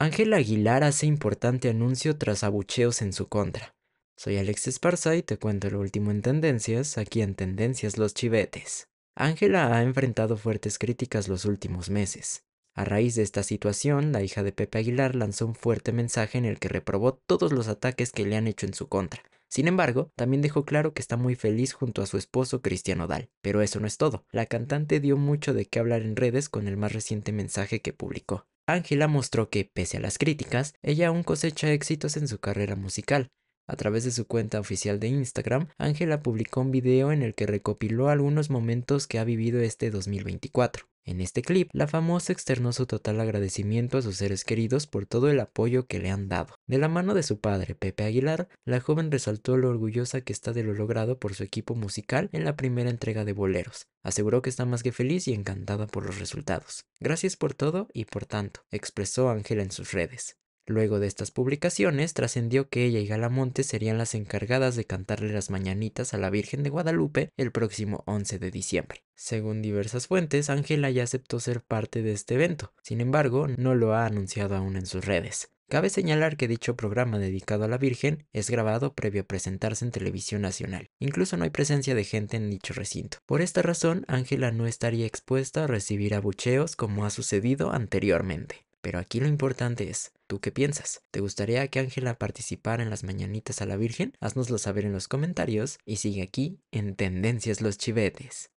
Ángela Aguilar hace importante anuncio tras abucheos en su contra. Soy Alex Esparza y te cuento lo último en tendencias, aquí en Tendencias Los Chivetes. Ángela ha enfrentado fuertes críticas los últimos meses. A raíz de esta situación, la hija de Pepe Aguilar lanzó un fuerte mensaje en el que reprobó todos los ataques que le han hecho en su contra. Sin embargo, también dejó claro que está muy feliz junto a su esposo Cristiano Dal Pero eso no es todo. La cantante dio mucho de qué hablar en redes con el más reciente mensaje que publicó. Ángela mostró que, pese a las críticas, ella aún cosecha éxitos en su carrera musical. A través de su cuenta oficial de Instagram, Ángela publicó un video en el que recopiló algunos momentos que ha vivido este 2024. En este clip, la famosa externó su total agradecimiento a sus seres queridos por todo el apoyo que le han dado. De la mano de su padre, Pepe Aguilar, la joven resaltó lo orgullosa que está de lo logrado por su equipo musical en la primera entrega de Boleros. Aseguró que está más que feliz y encantada por los resultados. Gracias por todo y por tanto, expresó Ángela en sus redes. Luego de estas publicaciones trascendió que ella y Galamonte serían las encargadas de cantarle las mañanitas a la Virgen de Guadalupe el próximo 11 de diciembre. Según diversas fuentes, Ángela ya aceptó ser parte de este evento, sin embargo, no lo ha anunciado aún en sus redes. Cabe señalar que dicho programa dedicado a la Virgen es grabado previo a presentarse en televisión nacional. Incluso no hay presencia de gente en dicho recinto. Por esta razón, Ángela no estaría expuesta a recibir abucheos como ha sucedido anteriormente. Pero aquí lo importante es, ¿tú qué piensas? ¿Te gustaría que Ángela participara en las mañanitas a la Virgen? Haznoslo saber en los comentarios y sigue aquí en Tendencias los Chivetes.